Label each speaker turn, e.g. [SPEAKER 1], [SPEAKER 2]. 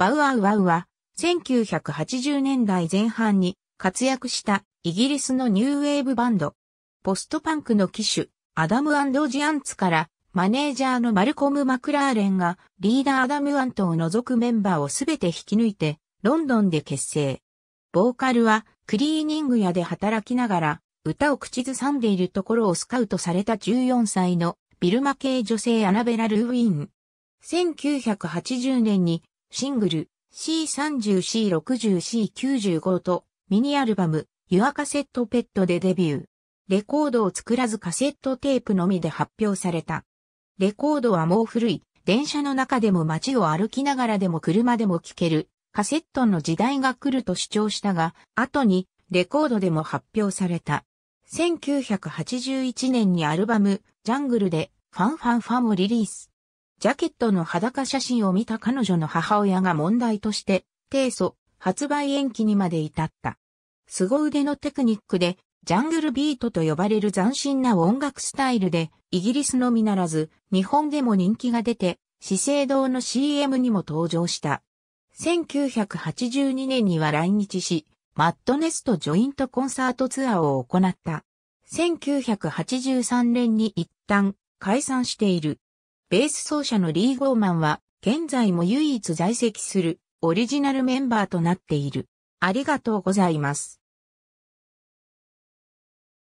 [SPEAKER 1] バウア
[SPEAKER 2] ウアウは、1980年代前半に活躍したイギリスのニューウェーブバンド。ポストパンクの機種、アダムジアンツからマネージャーのマルコム・マクラーレンがリーダーアダム・アントを除くメンバーをすべて引き抜いてロンドンで結成。ボーカルはクリーニング屋で働きながら歌を口ずさんでいるところをスカウトされた14歳のビルマ系女性アナベラ・ルーウィン。1980年にシングル C30C60C95 とミニアルバム y アカセットペットでデビュー。レコードを作らずカセットテープのみで発表された。レコードはもう古い、電車の中でも街を歩きながらでも車でも聴ける、カセットの時代が来ると主張したが、後にレコードでも発表された。1981年にアルバム、ジャングルで、ファンファンファンをリリース。ジャケットの裸写真を見た彼女の母親が問題として、提訴、発売延期にまで至った。凄腕のテクニックで、ジャングルビートと呼ばれる斬新な音楽スタイルで、イギリスのみならず、日本でも人気が出て、資生堂の CM にも登場した。1982年には来日し、マッドネスとジョイントコンサートツアーを行った。1983年に一旦解散している。ベース奏者のリー・ゴーマンは、現在も唯一在籍するオリジナルメンバーとなっている。ありがとうございます。